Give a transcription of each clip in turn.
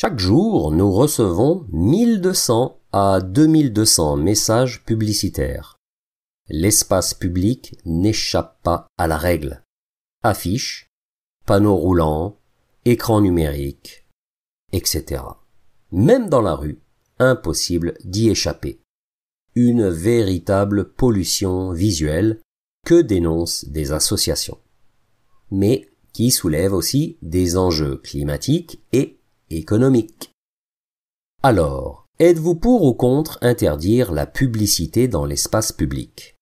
Chaque jour, nous recevons 1200 à 2200 messages publicitaires. L'espace public n'échappe pas à la règle. Affiches, panneaux roulants, écrans numériques, etc. Même dans la rue, impossible d'y échapper. Une véritable pollution visuelle que dénoncent des associations. Mais qui soulève aussi des enjeux climatiques et économique. Alors, êtes-vous pour ou contre interdire la publicité dans l'espace public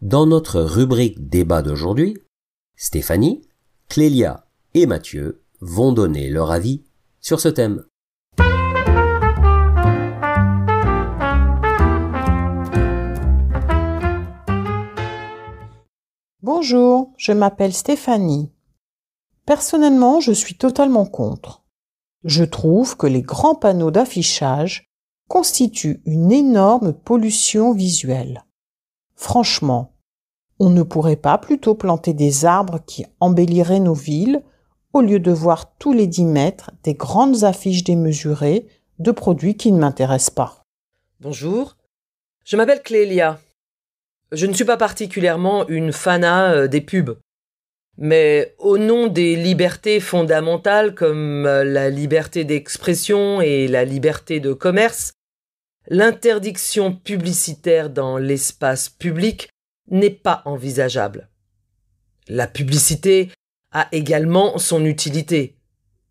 Dans notre rubrique débat d'aujourd'hui, Stéphanie, Clélia et Mathieu vont donner leur avis sur ce thème. Bonjour, je m'appelle Stéphanie. Personnellement, je suis totalement contre. Je trouve que les grands panneaux d'affichage constituent une énorme pollution visuelle. Franchement, on ne pourrait pas plutôt planter des arbres qui embelliraient nos villes au lieu de voir tous les dix mètres des grandes affiches démesurées de produits qui ne m'intéressent pas. Bonjour, je m'appelle Clélia. Je ne suis pas particulièrement une fana euh, des pubs. Mais au nom des libertés fondamentales comme euh, la liberté d'expression et la liberté de commerce, l'interdiction publicitaire dans l'espace public n'est pas envisageable. La publicité a également son utilité.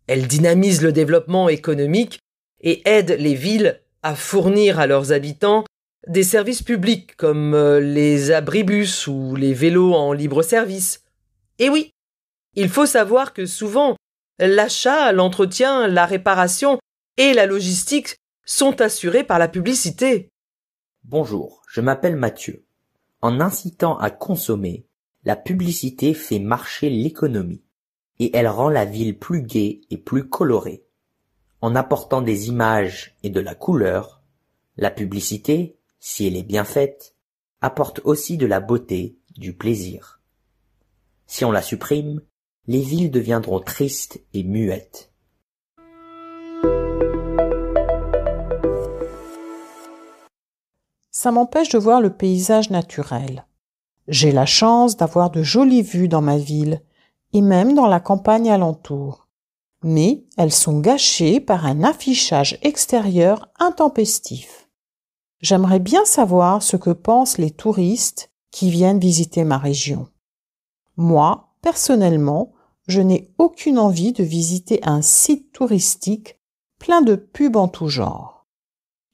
Elle dynamise le développement économique et aide les villes à fournir à leurs habitants des services publics comme euh, les abribus ou les vélos en libre service, et eh oui, il faut savoir que souvent, l'achat, l'entretien, la réparation et la logistique sont assurés par la publicité. Bonjour, je m'appelle Mathieu. En incitant à consommer, la publicité fait marcher l'économie et elle rend la ville plus gaie et plus colorée. En apportant des images et de la couleur, la publicité, si elle est bien faite, apporte aussi de la beauté, du plaisir. Si on la supprime, les villes deviendront tristes et muettes. Ça m'empêche de voir le paysage naturel. J'ai la chance d'avoir de jolies vues dans ma ville, et même dans la campagne alentour. Mais elles sont gâchées par un affichage extérieur intempestif. J'aimerais bien savoir ce que pensent les touristes qui viennent visiter ma région. Moi, personnellement, je n'ai aucune envie de visiter un site touristique plein de pubs en tout genre.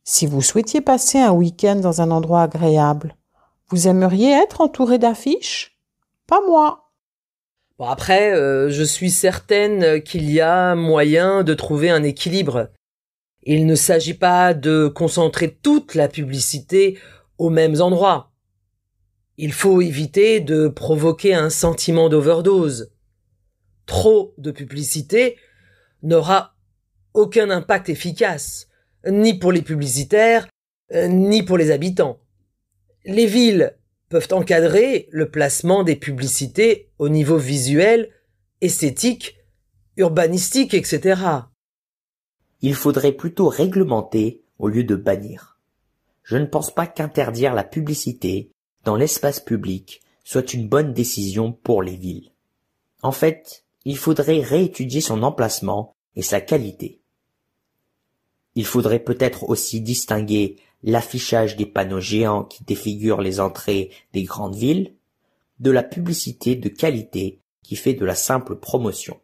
Si vous souhaitiez passer un week-end dans un endroit agréable, vous aimeriez être entouré d'affiches Pas moi. Bon après, euh, je suis certaine qu'il y a moyen de trouver un équilibre. Il ne s'agit pas de concentrer toute la publicité aux mêmes endroits. Il faut éviter de provoquer un sentiment d'overdose. Trop de publicité n'aura aucun impact efficace, ni pour les publicitaires, euh, ni pour les habitants. Les villes peuvent encadrer le placement des publicités au niveau visuel, esthétique, urbanistique, etc. Il faudrait plutôt réglementer au lieu de bannir. Je ne pense pas qu'interdire la publicité dans l'espace public soit une bonne décision pour les villes. En fait, il faudrait réétudier son emplacement et sa qualité. Il faudrait peut-être aussi distinguer l'affichage des panneaux géants qui défigurent les entrées des grandes villes de la publicité de qualité qui fait de la simple promotion.